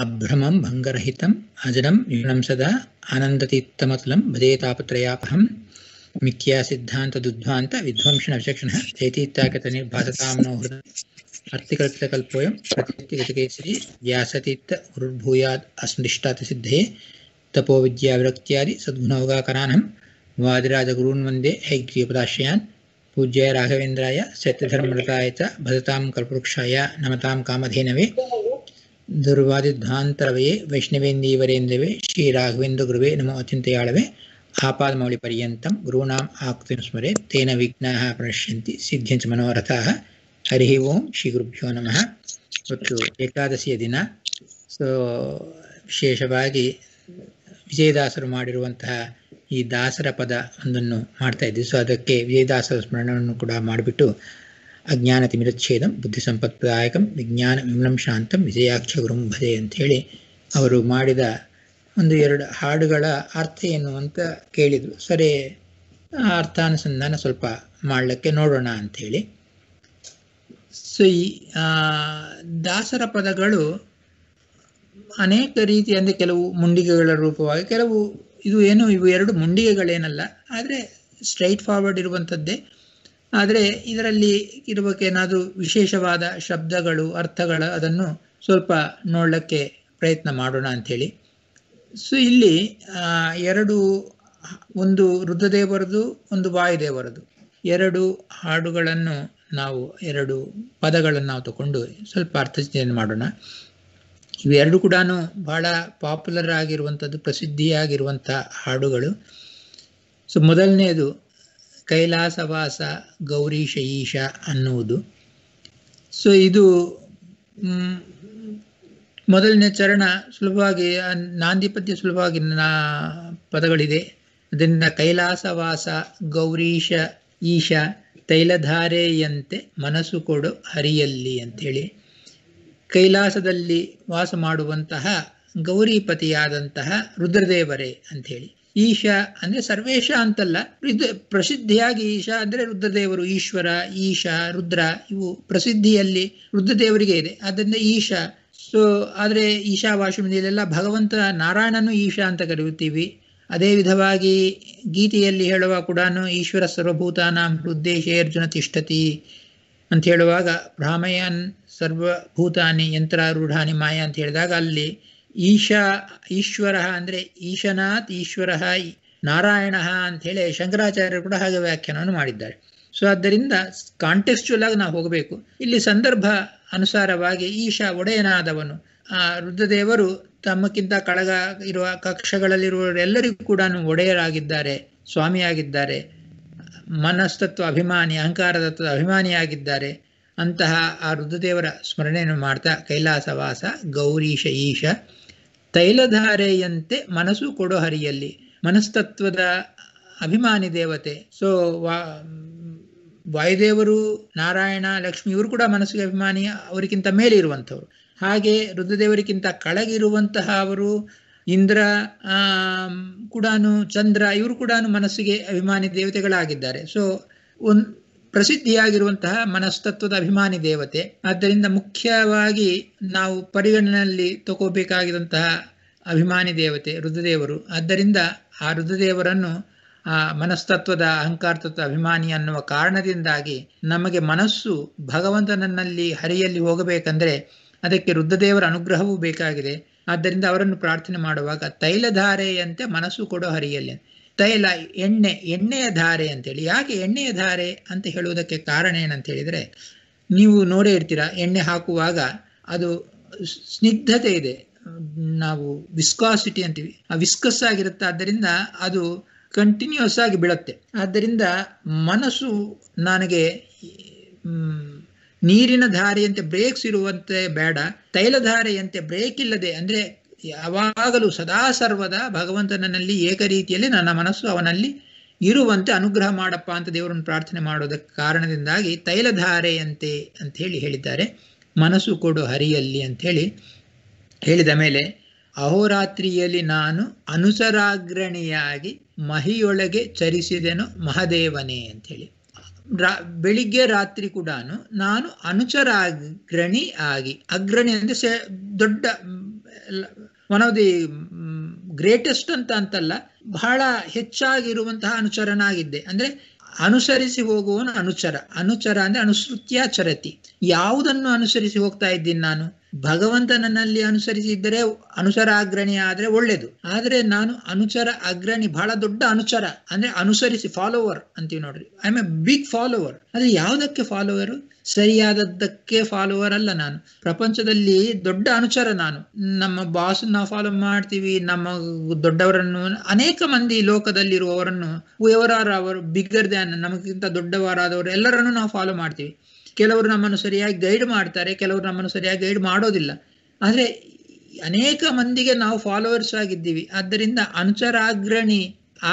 अभ्रमं भङ्गरहितम् अजनं यूनं सदा आनन्दतीत्तमतलं भजेतापत्रयापहं मिथ्यासिद्धान्तदुद्ध्वान्तविध्वंसनविचक्षणः चैतीत्तागतनिर्भासतां नो हृदय अर्तिकल्पितकल्पोऽयं प्रतिकेसरी व्यासतीत्त गुरुर्भूयाद् अस्मृष्टातिसिद्धे तपोविद्याविरक्त्यादि सद्गुणोगाकरानं वादिराजगुरून् वन्दे ऐग्रीयपदाश्रयान् पूज्य राघवेन्द्राय शैत्यधर्मरताय च भजतां कल्पवृक्षाय नमतां कामधेनवे ದುರ್ವಾದಿಧ್ವಾಂತರವೇ ವೈಷ್ಣವೇಂದೀವರೇಂದವೇ ಶ್ರೀ ರಾಘವೇಂದ್ರ ಗುರುವೇ ನಮೋ ಅಚಿಂತೆಯಾಳವೇ ಆಪಾದಮೌಳಿ ಪರ್ಯಂತಂ ಗುರುಣಾಂ ಆಕ್ತಿ ಸ್ಮರೆ ತೇನ ವಿಘ್ನಾ ಪ್ರಣಶ್ಯಂತಿ ಸಿದ್ಧಿಂಚ ಮನೋರಥ ಹರಿ ಓಂ ಶ್ರೀ ಗುರುಭ್ಯೋ ನಮಃ ಮತ್ತು ಏಕಾದಶಿಯ ದಿನ ಸೊ ವಿಶೇಷವಾಗಿ ವಿಜಯದಾಸರು ಮಾಡಿರುವಂತಹ ಈ ದಾಸರ ಪದ ಒಂದನ್ನು ಮಾಡ್ತಾ ಇದ್ವಿ ಸೊ ಅದಕ್ಕೆ ವಿಜಯದಾಸರ ಸ್ಮರಣವನ್ನು ಕೂಡ ಮಾಡಿಬಿಟ್ಟು ಬುದ್ಧಿ ಸಂಪತ್ಪದಾಯಕಂ ವಿಜ್ಞಾನ ವಿಮ್ಲಂ ಶಾಂತಂ ವಿಜಯಾಕ್ಷ ಗುರುಂ ಭಜೆ ಅಂಥೇಳಿ ಅವರು ಮಾಡಿದ ಒಂದು ಎರಡು ಹಾಡುಗಳ ಅರ್ಥ ಏನು ಅಂತ ಕೇಳಿದರು ಸರಿ ಅರ್ಥ ಅರ್ಥಾನುಸಂಧಾನ ಸ್ವಲ್ಪ ಮಾಡಲಿಕ್ಕೆ ನೋಡೋಣ ಅಂಥೇಳಿ ಸೊ ಈ ದಾಸರ ಪದಗಳು ಅನೇಕ ರೀತಿ ಅಂದರೆ ಕೆಲವು ಮುಂಡಿಗೆಗಳ ರೂಪವಾಗಿ ಕೆಲವು ಇದು ಏನು ಇವು ಎರಡು ಮುಂಡಿಗೆಗಳೇನಲ್ಲ ಆದರೆ ಸ್ಟ್ರೈಟ್ ಫಾರ್ವರ್ಡ್ ಇರುವಂಥದ್ದೇ ಆದರೆ ಇದರಲ್ಲಿ ಇರಬೇಕೇನಾದರೂ ವಿಶೇಷವಾದ ಶಬ್ದಗಳು ಅರ್ಥಗಳು ಅದನ್ನು ಸ್ವಲ್ಪ ನೋಡಲಿಕ್ಕೆ ಪ್ರಯತ್ನ ಮಾಡೋಣ ಅಂಥೇಳಿ ಸೊ ಇಲ್ಲಿ ಎರಡು ಒಂದು ರುದ್ರದೇವರದು ಒಂದು ವಾಯುದೇವರದು ಎರಡು ಹಾಡುಗಳನ್ನು ನಾವು ಎರಡು ಪದಗಳನ್ನು ನಾವು ತಗೊಂಡು ಸ್ವಲ್ಪ ಅರ್ಥಚನೆ ಮಾಡೋಣ ಇವೆರಡು ಕೂಡ ಬಹಳ ಪಾಪ್ಯುಲರ್ ಆಗಿರುವಂಥದ್ದು ಪ್ರಸಿದ್ಧಿಯಾಗಿರುವಂಥ ಹಾಡುಗಳು ಸೊ ಮೊದಲನೆಯದು ಕೈಲಾಸವಾಸ ಗೌರೀಶ ಈಶ ಅನ್ನುವುದು ಸೊ ಇದು ಮೊದಲನೇ ಚರಣ ಸುಲಭವಾಗಿ ನಾಂದಿಪತಿ ಸುಲಭವಾಗಿ ನಾ ಪದಗಳಿದೆ ಅದರಿಂದ ಕೈಲಾಸವಾಸ ಗೌರೀಶ ಈಶ ತೈಲಧಾರೆಯಂತೆ ಮನಸ್ಸು ಕೊಡು ಹರಿಯಲ್ಲಿ ಅಂಥೇಳಿ ಕೈಲಾಸದಲ್ಲಿ ವಾಸ ಮಾಡುವಂತಹ ಗೌರಿಪತಿಯಾದಂತಹ ರುದ್ರದೇವರೇ ಅಂಥೇಳಿ ಈಶಾ ಅಂದರೆ ಸರ್ವೇಶ ಅಂತಲ್ಲ ಪ್ರಸಿದ್ಧಿಯಾಗಿ ಈಶಾ ಅಂದ್ರೆ ರುದ್ರದೇವರು ಈಶ್ವರ ಈಶಾ ರುದ್ರ ಇವು ಪ್ರಸಿದ್ಧಿಯಲ್ಲಿ ರುದ್ರದೇವರಿಗೆ ಇದೆ ಆದ್ದರಿಂದ ಈಶಾ ಸೊ ಆದರೆ ಈಶಾ ವಾಷುಮಿಲೆಲ್ಲ ಭಗವಂತ ನಾರಾಯಣನು ಈಶಾ ಅಂತ ಕರೆಯುತ್ತೀವಿ ಅದೇ ವಿಧವಾಗಿ ಗೀತೆಯಲ್ಲಿ ಹೇಳುವ ಕೂಡ ಈಶ್ವರ ಸರ್ವಭೂತಾನಾಂ ಹೃದ್ದೇಶೇ ಅರ್ಜುನ ತಿಷ್ಠತಿ ಅಂತ ಹೇಳುವಾಗ ಭ್ರಾಮಯನ್ ಸರ್ವಭೂತಾನಿ ಯಂತ್ರಾರೂಢಾನಿ ಮಾಯ ಅಂತ ಹೇಳಿದಾಗ ಅಲ್ಲಿ ಈಶಾ ಈಶ್ವರ ಅಂದರೆ ಈಶನಾಥ್ ಈಶ್ವರ ನಾರಾಯಣ ಹೇಳಿ ಶಂಕರಾಚಾರ್ಯರು ಕೂಡ ಹಾಗೆ ವ್ಯಾಖ್ಯಾನವನ್ನು ಮಾಡಿದ್ದಾರೆ ಸೊ ಆದ್ದರಿಂದ ಕಾಂಟೆಕ್ಸ್ಚುಲ್ ಆಗಿ ನಾವು ಹೋಗಬೇಕು ಇಲ್ಲಿ ಸಂದರ್ಭ ಅನುಸಾರವಾಗಿ ಈಶಾ ಒಡೆಯನಾದವನು ಆ ರುದ್ರದೇವರು ತಮ್ಮಕ್ಕಿಂತ ಕಳಗ ಇರುವ ಕಕ್ಷಗಳಲ್ಲಿರುವವರೆಲ್ಲರಿಗೂ ಕೂಡ ಒಡೆಯರಾಗಿದ್ದಾರೆ ಸ್ವಾಮಿಯಾಗಿದ್ದಾರೆ ಮನಸ್ತತ್ವ ಅಭಿಮಾನಿ ಅಹಂಕಾರ ಅಭಿಮಾನಿಯಾಗಿದ್ದಾರೆ ಅಂತಹ ಆ ರುದ್ರದೇವರ ಸ್ಮರಣೆಯನ್ನು ಮಾಡ್ತಾ ಕೈಲಾಸವಾಸ ಗೌರೀಶ ಈಶ ತೈಲಧಾರೆಯಂತೆ ಮನಸ್ಸು ಕೊಡೋ ಹರಿಯಲ್ಲಿ ಮನಸ್ತತ್ವದ ಅಭಿಮಾನಿ ದೇವತೆ ಸೊ ವಾ ವಾಯುದೇವರು ನಾರಾಯಣ ಲಕ್ಷ್ಮಿ ಇವರು ಕೂಡ ಮನಸ್ಸಿಗೆ ಅಭಿಮಾನಿ ಅವರಿಗಿಂತ ಮೇಲೆ ಇರುವಂಥವ್ರು ಹಾಗೆ ರುದ್ರದೇವರಿಗಿಂತ ಕಳಗಿರುವಂತಹ ಅವರು ಇಂದ್ರ ಕೂಡ ಚಂದ್ರ ಇವರು ಕೂಡ ಮನಸ್ಸಿಗೆ ಅಭಿಮಾನಿ ದೇವತೆಗಳಾಗಿದ್ದಾರೆ ಸೊ ಒಂದು ಪ್ರಸಿದ್ಧಿಯಾಗಿರುವಂತಹ ಮನಸ್ತತ್ವದ ಅಭಿಮಾನಿ ದೇವತೆ ಆದ್ದರಿಂದ ಮುಖ್ಯವಾಗಿ ನಾವು ಪರಿಗಣನೆಯಲ್ಲಿ ತಗೋಬೇಕಾಗಿರುವಂತಹ ಅಭಿಮಾನಿ ದೇವತೆ ರುದ್ರದೇವರು ಆದ್ದರಿಂದ ಆ ರುದ್ರದೇವರನ್ನು ಆ ಮನಸ್ತತ್ವದ ಅಹಂಕಾರತತ್ವ ಅಭಿಮಾನಿ ಅನ್ನುವ ಕಾರಣದಿಂದಾಗಿ ನಮಗೆ ಮನಸ್ಸು ಭಗವಂತನಲ್ಲಿ ಹರಿಯಲ್ಲಿ ಹೋಗಬೇಕಂದ್ರೆ ಅದಕ್ಕೆ ರುದ್ರದೇವರ ಅನುಗ್ರಹವೂ ಬೇಕಾಗಿದೆ ಆದ್ದರಿಂದ ಅವರನ್ನು ಪ್ರಾರ್ಥನೆ ಮಾಡುವಾಗ ತೈಲಧಾರೆಯಂತೆ ಮನಸ್ಸು ಕೊಡೋ ಹರಿಯಲ್ಲಿ ತೈಲ ಎಣ್ಣೆ ಎಣ್ಣೆಯ ಧಾರೆ ಅಂತೇಳಿ ಯಾಕೆ ಎಣ್ಣೆಯ ಧಾರೆ ಅಂತ ಹೇಳುವುದಕ್ಕೆ ಕಾರಣ ಏನಂತ ಹೇಳಿದರೆ ನೀವು ನೋಡೇ ಇರ್ತೀರಾ ಎಣ್ಣೆ ಹಾಕುವಾಗ ಅದು ಸ್ನಿಗ್ಧತೆ ಇದೆ ನಾವು ವಿಸ್ಕಾಸಿಟಿ ಅಂತೀವಿ ಆ ವಿಸ್ಕಸ್ ಆಗಿರುತ್ತೆ ಆದ್ದರಿಂದ ಅದು ಕಂಟಿನ್ಯೂಸ್ ಆಗಿ ಬೀಳುತ್ತೆ ಆದ್ದರಿಂದ ಮನಸ್ಸು ನನಗೆ ನೀರಿನ ಧಾರೆಯಂತೆ ಬ್ರೇಕ್ಸ್ ಇರುವಂತೆ ಬೇಡ ತೈಲಧಾರೆಯಂತೆ ಬ್ರೇಕ್ ಇಲ್ಲದೆ ಅಂದರೆ ಯಾವಾಗಲೂ ಸದಾ ಸರ್ವದ ಭಗವಂತನಲ್ಲಿ ರೀತಿಯಲ್ಲಿ ನನ್ನ ಮನಸ್ಸು ಅವನಲ್ಲಿ ಇರುವಂತೆ ಅನುಗ್ರಹ ಮಾಡಪ್ಪ ಅಂತ ದೇವರನ್ನು ಪ್ರಾರ್ಥನೆ ಮಾಡೋದಕ್ಕೆ ಕಾರಣದಿಂದಾಗಿ ತೈಲಧಾರೆಯಂತೆ ಅಂತ ಹೇಳಿ ಹೇಳಿದ್ದಾರೆ ಮನಸ್ಸು ಕೊಡು ಹರಿಯಲ್ಲಿ ಅಂಥೇಳಿ ಹೇಳಿದ ಮೇಲೆ ಅಹೋರಾತ್ರಿಯಲ್ಲಿ ನಾನು ಅನುಸರಾಗ್ರಣಿಯಾಗಿ ಮಹಿಯೊಳಗೆ ಚರಿಸಿದೆನು ಮಹದೇವನೇ ಅಂಥೇಳಿ ರಾ ಬೆಳಿಗ್ಗೆ ರಾತ್ರಿ ಕೂಡ ನಾನು ಅನುಚರಾಗ್ರಣಿ ಆಗಿ ಅಗ್ರಣಿ ಅಂದರೆ ದೊಡ್ಡ ಒನ್ ಆಫ್ ದಿ ಗ್ರೇಟೆಸ್ಟ್ ಅಂತ ಅಂತಲ್ಲ ಬಹಳ ಹೆಚ್ಚಾಗಿರುವಂತಹ ಅನುಚರನಾಗಿದ್ದೆ ಅಂದ್ರೆ ಅನುಸರಿಸಿ ಹೋಗುವನು ಅನುಚರ ಅನುಚರ ಅಂದ್ರೆ ಅನುಸೃತ್ಯ ಚರತಿ ಯಾವುದನ್ನು ಅನುಸರಿಸಿ ಹೋಗ್ತಾ ಇದ್ದೀನಿ ನಾನು ಭಗವಂತನಲ್ಲಿ ಅನುಸರಿಸಿದ್ದರೆ ಅನುಚರ ಅಗ್ರಣಿ ಆದ್ರೆ ಒಳ್ಳೇದು ಆದ್ರೆ ನಾನು ಅನುಚರ ಅಗ್ರಣಿ ಬಹಳ ದೊಡ್ಡ ಅನುಚರ ಅಂದ್ರೆ ಅನುಸರಿಸಿ ಫಾಲೋವರ್ ಅಂತೀವಿ ನೋಡ್ರಿ I am a big follower ಅದು ಯಾವುದಕ್ಕೆ ಫಾಲೋವರು ಸರಿಯಾದದ್ದಕ್ಕೆ ಫಾಲೋವರ್ ಅಲ್ಲ ನಾನು ಪ್ರಪಂಚದಲ್ಲಿ ದೊಡ್ಡ ಅನುಚರ ನಾನು ನಮ್ಮ ಬಾಸ್ ನಾವು ಫಾಲೋ ಮಾಡ್ತೀವಿ ನಮ್ಮ ದೊಡ್ಡವರನ್ನು ಅನೇಕ ಮಂದಿ ಲೋಕದಲ್ಲಿರುವವರನ್ನು ಎವರಾರ ಅವರು ಬಿಗ್ಗರ್ ದ್ಯಾನ್ ನಮಗಿಂತ ದೊಡ್ಡವರಾದವರು ಎಲ್ಲರನ್ನು ನಾವು ಫಾಲೋ ಮಾಡ್ತೀವಿ ಕೆಲವರು ನಮ್ಮನ್ನು ಸರಿಯಾಗಿ ಗೈಡ್ ಮಾಡ್ತಾರೆ ಕೆಲವರು ನಮ್ಮನ್ನು ಸರಿಯಾಗಿ ಗೈಡ್ ಮಾಡೋದಿಲ್ಲ ಆದರೆ ಅನೇಕ ಮಂದಿಗೆ ನಾವು ಫಾಲೋವರ್ಸ್ ಆಗಿದ್ದೀವಿ ಆದ್ದರಿಂದ ಅನುಚರಾಗ್ರಣಿ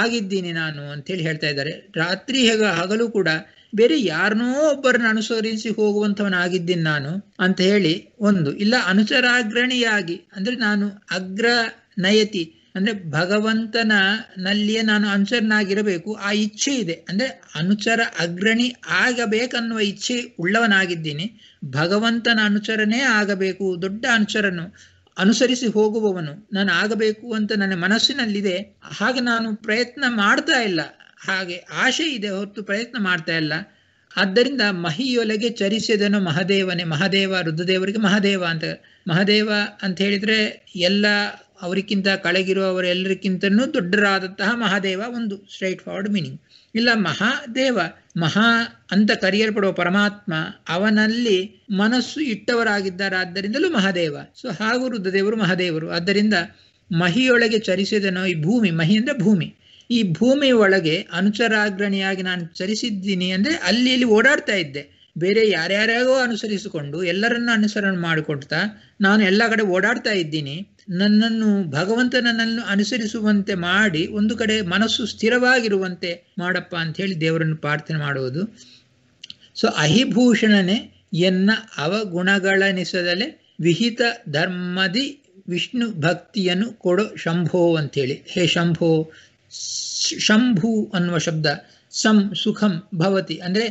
ಆಗಿದ್ದೀನಿ ನಾನು ಅಂತೇಳಿ ಹೇಳ್ತಾ ಇದ್ದಾರೆ ರಾತ್ರಿ ಹಗಲು ಕೂಡ ಬೇರೆ ಯಾರನ್ನೋ ಒಬ್ಬರನ್ನ ಅನುಸರಿಸಿ ಹೋಗುವಂಥವನಾಗಿದ್ದೀನಿ ನಾನು ಅಂತ ಹೇಳಿ ಒಂದು ಇಲ್ಲ ಅನುಸರಾಗ್ರಣಿಯಾಗಿ ಅಂದ್ರೆ ನಾನು ಅಗ್ರ ನಯತಿ ಅಂದ್ರೆ ಭಗವಂತನಲ್ಲಿಯೇ ನಾನು ಅನುಚರನಾಗಿರಬೇಕು ಆ ಇಚ್ಛೆ ಇದೆ ಅಂದ್ರೆ ಅನುಚರ ಅಗ್ರಣಿ ಆಗಬೇಕನ್ನುವ ಇಚ್ಛೆ ಉಳ್ಳವನಾಗಿದ್ದೀನಿ ಭಗವಂತನ ಅನುಚರನೇ ಆಗಬೇಕು ದೊಡ್ಡ ಅನುಚರನು ಅನುಸರಿಸಿ ಹೋಗುವವನು ನಾನು ಆಗಬೇಕು ಅಂತ ನನ್ನ ಮನಸ್ಸಿನಲ್ಲಿದೆ ಹಾಗೆ ನಾನು ಪ್ರಯತ್ನ ಮಾಡ್ತಾ ಇಲ್ಲ ಹಾಗೆ ಆಶೆ ಇದೆ ಹೊತ್ತು ಪ್ರಯತ್ನ ಮಾಡ್ತಾ ಇಲ್ಲ ಆದ್ದರಿಂದ ಮಹಿಯೊಳಗೆ ಚರಿಸಿದನು ಮಹದೇವನೇ ಮಹಾದೇವ ರುದ್ರದೇವರಿಗೆ ಮಹಾದೇವ ಅಂತ ಮಹಾದೇವ ಅಂತ ಹೇಳಿದ್ರೆ ಎಲ್ಲ ಅವರಿಗಿಂತ ಕೆಳಗಿರುವವರೆಲ್ಲರಿಗಿಂತನೂ ದೊಡ್ಡರಾದಂತಹ ಮಹಾದೇವ ಒಂದು ಸ್ಟ್ರೈಟ್ ಫಾರ್ವರ್ಡ್ ಮೀನಿಂಗ್ ಇಲ್ಲ ಮಹಾದೇವ ಮಹಾ ಅಂತ ಕರೆಯಲ್ಪಡುವ ಪರಮಾತ್ಮ ಅವನಲ್ಲಿ ಮನಸ್ಸು ಆದ್ದರಿಂದಲೂ ಮಹಾದೇವ ಸೊ ಹಾಗೂ ರುದ್ರದೇವರು ಮಹಾದೇವರು ಆದ್ದರಿಂದ ಮಹಿಯೊಳಗೆ ಚರಿಸಿದನು ಈ ಭೂಮಿ ಮಹಿ ಅಂದರೆ ಭೂಮಿ ಈ ಭೂಮಿ ಒಳಗೆ ಅನುಚರಾಗ್ರಣಿಯಾಗಿ ನಾನು ಚರಿಸಿದ್ದೀನಿ ಅಂದ್ರೆ ಅಲ್ಲಿ ಇಲ್ಲಿ ಓಡಾಡ್ತಾ ಇದ್ದೆ ಬೇರೆ ಯಾರ್ಯಾರ್ಯಾಗೋ ಅನುಸರಿಸಿಕೊಂಡು ಎಲ್ಲರನ್ನು ಅನುಸರಣೆ ಮಾಡಿಕೊಡ್ತಾ ನಾನು ಎಲ್ಲ ಕಡೆ ಓಡಾಡ್ತಾ ಇದ್ದೀನಿ ನನ್ನನ್ನು ಭಗವಂತ ನನ್ನನ್ನು ಅನುಸರಿಸುವಂತೆ ಮಾಡಿ ಒಂದು ಕಡೆ ಮನಸ್ಸು ಸ್ಥಿರವಾಗಿರುವಂತೆ ಮಾಡಪ್ಪ ಅಂತ ಹೇಳಿ ದೇವರನ್ನು ಪ್ರಾರ್ಥನೆ ಮಾಡುವುದು ಸೊ ಅಹಿಭೂಷಣನೆ ಎನ್ನ ಅವಗುಣಗಳನಿಸದಲೇ ವಿಹಿತ ಧರ್ಮದಿ ವಿಷ್ಣು ಭಕ್ತಿಯನ್ನು ಕೊಡೋ ಶಂಭೋ ಅಂತ ಹೇಳಿ ಹೇ ಶಂಭೋ ಶಂಭು ಅನ್ನುವ ಶಬ್ದ ಸಂ ಸುಖಂ ಭವತಿ ಅಂದರೆ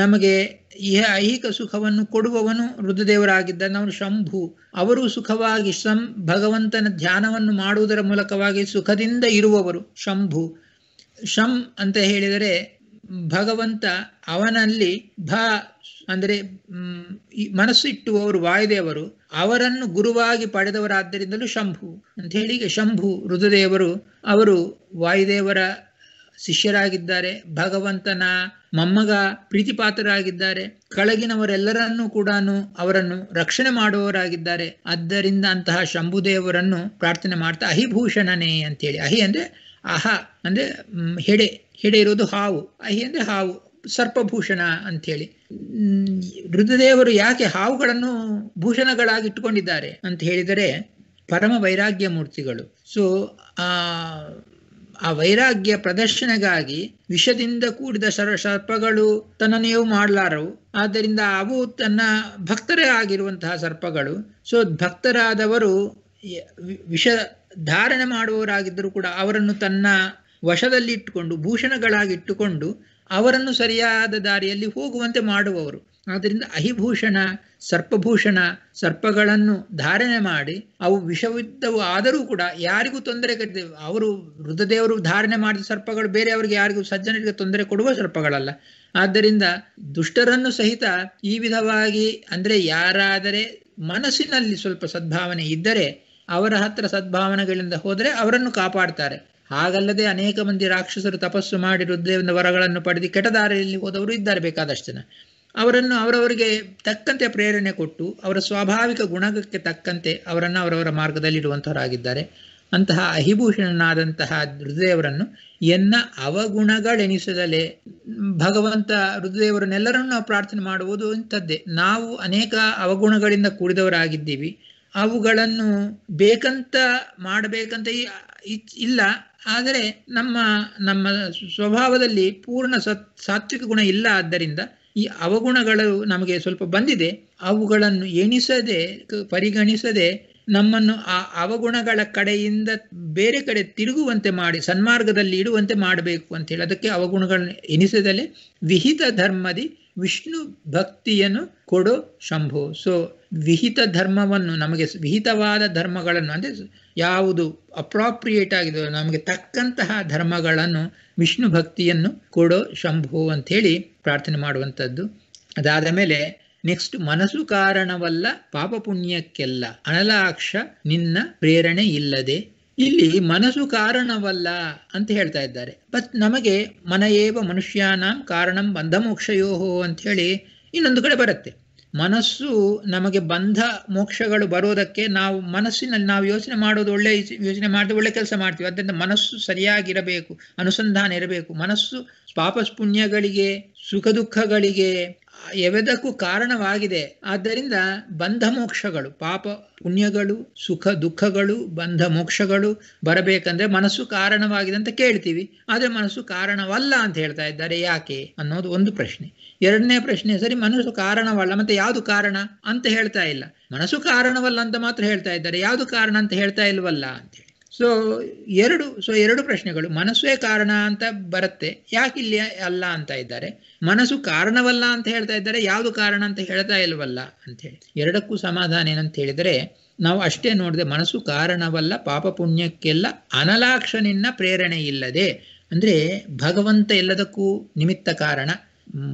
ನಮಗೆ ಇಹ ಐಹಿಕ ಸುಖವನ್ನು ಕೊಡುವವನು ರುದ್ರದೇವರಾಗಿದ್ದಾನೆ ಅವನು ಶಂಭು ಅವರು ಸುಖವಾಗಿ ಸಂ ಭಗವಂತನ ಧ್ಯಾನವನ್ನು ಮಾಡುವುದರ ಮೂಲಕವಾಗಿ ಸುಖದಿಂದ ಇರುವವರು ಶಂಭು ಶಂ ಅಂತ ಹೇಳಿದರೆ ಭಗವಂತ ಅವನಲ್ಲಿ ಭ ಅಂದರೆ ಮನಸ್ಸಿಟ್ಟುವವರು ವಾಯುದೇವರು ಅವರನ್ನು ಗುರುವಾಗಿ ಪಡೆದವರಾದ್ದರಿಂದಲೂ ಶಂಭು ಅಂತ ಹೇಳಿ ಶಂಭು ರುದ್ರದೇವರು ಅವರು ವಾಯುದೇವರ ಶಿಷ್ಯರಾಗಿದ್ದಾರೆ ಭಗವಂತನ ಮೊಮ್ಮಗ ಪ್ರೀತಿಪಾತ್ರರಾಗಿದ್ದಾರೆ ಕೆಳಗಿನವರೆಲ್ಲರನ್ನೂ ಕೂಡ ಅವರನ್ನು ರಕ್ಷಣೆ ಮಾಡುವವರಾಗಿದ್ದಾರೆ ಆದ್ದರಿಂದ ಅಂತಹ ಶಂಭುದೇವರನ್ನು ಪ್ರಾರ್ಥನೆ ಮಾಡ್ತಾ ಅಹಿಭೂಷಣನೇ ಅಂತೇಳಿ ಅಹಿ ಅಂದ್ರೆ ಅಹ ಅಂದ್ರೆ ಹೆಡೆ ಇರೋದು ಹಾವು ಅಂದ್ರೆ ಹಾವು ಸರ್ಪಭೂಷಣ ಅಂಥೇಳಿ ರುದ್ರದೇವರು ಯಾಕೆ ಹಾವುಗಳನ್ನು ಭೂಷಣಗಳಾಗಿಟ್ಟುಕೊಂಡಿದ್ದಾರೆ ಅಂತ ಹೇಳಿದರೆ ಪರಮ ವೈರಾಗ್ಯ ಮೂರ್ತಿಗಳು ಸೊ ಆ ಆ ವೈರಾಗ್ಯ ಪ್ರದರ್ಶನಗಾಗಿ ವಿಷದಿಂದ ಕೂಡಿದ ಸರ್ ಸರ್ಪಗಳು ನೀವು ಮಾಡಲಾರವು ಆದ್ದರಿಂದ ಅವು ತನ್ನ ಭಕ್ತರೇ ಆಗಿರುವಂತಹ ಸರ್ಪಗಳು ಸೊ ಭಕ್ತರಾದವರು ವಿಷ ಧಾರಣೆ ಮಾಡುವವರಾಗಿದ್ದರೂ ಕೂಡ ಅವರನ್ನು ತನ್ನ ವಶದಲ್ಲಿಟ್ಟುಕೊಂಡು ಭೂಷಣಗಳಾಗಿಟ್ಟುಕೊಂಡು ಅವರನ್ನು ಸರಿಯಾದ ದಾರಿಯಲ್ಲಿ ಹೋಗುವಂತೆ ಮಾಡುವವರು ಆದ್ದರಿಂದ ಅಹಿಭೂಷಣ ಸರ್ಪಭೂಷಣ ಸರ್ಪಗಳನ್ನು ಧಾರಣೆ ಮಾಡಿ ಅವು ವಿಷವಿದ್ದವು ಆದರೂ ಕೂಡ ಯಾರಿಗೂ ತೊಂದರೆ ಅವರು ಮೃತದೇವರು ಧಾರಣೆ ಮಾಡಿದ ಸರ್ಪಗಳು ಬೇರೆ ಅವರಿಗೆ ಯಾರಿಗೂ ಸಜ್ಜನರಿಗೆ ತೊಂದರೆ ಕೊಡುವ ಸರ್ಪಗಳಲ್ಲ ಆದ್ದರಿಂದ ದುಷ್ಟರನ್ನು ಸಹಿತ ಈ ವಿಧವಾಗಿ ಅಂದರೆ ಯಾರಾದರೆ ಮನಸ್ಸಿನಲ್ಲಿ ಸ್ವಲ್ಪ ಸದ್ಭಾವನೆ ಇದ್ದರೆ ಅವರ ಹತ್ರ ಸದ್ಭಾವನೆಗಳಿಂದ ಹೋದರೆ ಅವರನ್ನು ಕಾಪಾಡ್ತಾರೆ ಹಾಗಲ್ಲದೆ ಅನೇಕ ಮಂದಿ ರಾಕ್ಷಸರು ತಪಸ್ಸು ಮಾಡಿ ರುದ್ರದೇವನ ವರಗಳನ್ನು ಪಡೆದು ಕೆಟದಾರಿಯಲ್ಲಿ ಹೋದವರು ಇದ್ದಾರೆ ಬೇಕಾದಷ್ಟು ಜನ ಅವರನ್ನು ಅವರವರಿಗೆ ತಕ್ಕಂತೆ ಪ್ರೇರಣೆ ಕೊಟ್ಟು ಅವರ ಸ್ವಾಭಾವಿಕ ಗುಣಕ್ಕೆ ತಕ್ಕಂತೆ ಅವರನ್ನು ಅವರವರ ಮಾರ್ಗದಲ್ಲಿಡುವಂಥವರಾಗಿದ್ದಾರೆ ಅಂತಹ ಅಹಿಭೂಷಣನಾದಂತಹ ರುದ್ರದೇವರನ್ನು ಎನ್ನ ಅವಗುಣಗಳೆನಿಸದಲೇ ಭಗವಂತ ರುದ್ರದೇವರನ್ನೆಲ್ಲರನ್ನು ಪ್ರಾರ್ಥನೆ ಮಾಡುವುದು ಇಂಥದ್ದೇ ನಾವು ಅನೇಕ ಅವಗುಣಗಳಿಂದ ಕೂಡಿದವರಾಗಿದ್ದೀವಿ ಅವುಗಳನ್ನು ಬೇಕಂತ ಮಾಡಬೇಕಂತ ಇಲ್ಲ ಆದರೆ ನಮ್ಮ ನಮ್ಮ ಸ್ವಭಾವದಲ್ಲಿ ಪೂರ್ಣ ಸತ್ ಸಾತ್ವಿಕ ಗುಣ ಇಲ್ಲ ಆದ್ದರಿಂದ ಈ ಅವಗುಣಗಳು ನಮಗೆ ಸ್ವಲ್ಪ ಬಂದಿದೆ ಅವುಗಳನ್ನು ಎಣಿಸದೆ ಪರಿಗಣಿಸದೆ ನಮ್ಮನ್ನು ಆ ಅವಗುಣಗಳ ಕಡೆಯಿಂದ ಬೇರೆ ಕಡೆ ತಿರುಗುವಂತೆ ಮಾಡಿ ಸನ್ಮಾರ್ಗದಲ್ಲಿ ಇಡುವಂತೆ ಮಾಡಬೇಕು ಅಂತ ಹೇಳಿ ಅದಕ್ಕೆ ಅವಗುಣಗಳನ್ನು ಎಣಿಸದಲ್ಲೇ ವಿಹಿತ ಧರ್ಮದಿ ವಿಷ್ಣು ಭಕ್ತಿಯನ್ನು ಕೊಡೋ ಶಂಭು ಸೊ ವಿಹಿತ ಧರ್ಮವನ್ನು ನಮಗೆ ವಿಹಿತವಾದ ಧರ್ಮಗಳನ್ನು ಅಂದರೆ ಯಾವುದು ಅಪ್ರಾಪ್ರಿಯೇಟ್ ಆಗಿದೆ ನಮಗೆ ತಕ್ಕಂತಹ ಧರ್ಮಗಳನ್ನು ವಿಷ್ಣು ಭಕ್ತಿಯನ್ನು ಕೊಡೋ ಶಂಭು ಅಂತ ಹೇಳಿ ಪ್ರಾರ್ಥನೆ ಮಾಡುವಂಥದ್ದು ಅದಾದ ಮೇಲೆ ನೆಕ್ಸ್ಟ್ ಮನಸ್ಸು ಕಾರಣವಲ್ಲ ಪಾಪ ಪುಣ್ಯಕ್ಕೆಲ್ಲ ಅನಲಾಕ್ಷ ನಿನ್ನ ಪ್ರೇರಣೆ ಇಲ್ಲದೆ ಇಲ್ಲಿ ಮನಸ್ಸು ಕಾರಣವಲ್ಲ ಅಂತ ಹೇಳ್ತಾ ಇದ್ದಾರೆ ಬಟ್ ನಮಗೆ ಮನಯೇವ ಮನುಷ್ಯಾನಾಂ ಕಾರಣಂ ಬಂಧಮೋಕ್ಷಯೋಹೋ ಅಂತ ಹೇಳಿ ಇನ್ನೊಂದು ಕಡೆ ಬರುತ್ತೆ ಮನಸ್ಸು ನಮಗೆ ಬಂಧ ಮೋಕ್ಷಗಳು ಬರೋದಕ್ಕೆ ನಾವು ಮನಸ್ಸಿನಲ್ಲಿ ನಾವು ಯೋಚನೆ ಮಾಡೋದು ಒಳ್ಳೆ ಯೋಚನೆ ಮಾಡಿದ್ರೆ ಒಳ್ಳೆ ಕೆಲಸ ಮಾಡ್ತೀವಿ ಅದರಿಂದ ಮನಸ್ಸು ಸರಿಯಾಗಿರಬೇಕು ಅನುಸಂಧಾನ ಇರಬೇಕು ಮನಸ್ಸು ಪಾಪ ಪುಣ್ಯಗಳಿಗೆ ಸುಖ ದುಃಖಗಳಿಗೆ ಎವೆದಕ್ಕೂ ಕಾರಣವಾಗಿದೆ ಆದ್ದರಿಂದ ಬಂಧ ಮೋಕ್ಷಗಳು ಪಾಪ ಪುಣ್ಯಗಳು ಸುಖ ದುಃಖಗಳು ಬಂಧ ಮೋಕ್ಷಗಳು ಬರಬೇಕಂದ್ರೆ ಮನಸ್ಸು ಕಾರಣವಾಗಿದೆ ಅಂತ ಕೇಳ್ತೀವಿ ಆದರೆ ಮನಸ್ಸು ಕಾರಣವಲ್ಲ ಅಂತ ಹೇಳ್ತಾ ಇದ್ದಾರೆ ಯಾಕೆ ಅನ್ನೋದು ಒಂದು ಪ್ರಶ್ನೆ ಎರಡನೇ ಪ್ರಶ್ನೆ ಸರಿ ಮನಸ್ಸು ಕಾರಣವಲ್ಲ ಮತ್ತೆ ಯಾವುದು ಕಾರಣ ಅಂತ ಹೇಳ್ತಾ ಇಲ್ಲ ಮನಸ್ಸು ಕಾರಣವಲ್ಲ ಅಂತ ಮಾತ್ರ ಹೇಳ್ತಾ ಇದ್ದಾರೆ ಯಾವುದು ಕಾರಣ ಅಂತ ಹೇಳ್ತಾ ಇಲ್ವಲ್ಲ ಅಂತೇಳಿ ಸೊ ಎರಡು ಸೊ ಎರಡು ಪ್ರಶ್ನೆಗಳು ಮನಸ್ಸೇ ಕಾರಣ ಅಂತ ಬರುತ್ತೆ ಯಾಕಿಲ್ಲ ಅಲ್ಲ ಅಂತ ಇದ್ದಾರೆ ಮನಸ್ಸು ಕಾರಣವಲ್ಲ ಅಂತ ಹೇಳ್ತಾ ಇದ್ದಾರೆ ಯಾವುದು ಕಾರಣ ಅಂತ ಹೇಳ್ತಾ ಇಲ್ವಲ್ಲ ಅಂತೇಳಿ ಎರಡಕ್ಕೂ ಸಮಾಧಾನ ಏನಂತ ಹೇಳಿದರೆ ನಾವು ಅಷ್ಟೇ ನೋಡಿದೆ ಮನಸ್ಸು ಕಾರಣವಲ್ಲ ಪಾಪ ಪುಣ್ಯಕ್ಕೆಲ್ಲ ಅನಲಾಕ್ಷನಿನ್ನ ಪ್ರೇರಣೆ ಇಲ್ಲದೆ ಅಂದ್ರೆ ಭಗವಂತ ಎಲ್ಲದಕ್ಕೂ ನಿಮಿತ್ತ ಕಾರಣ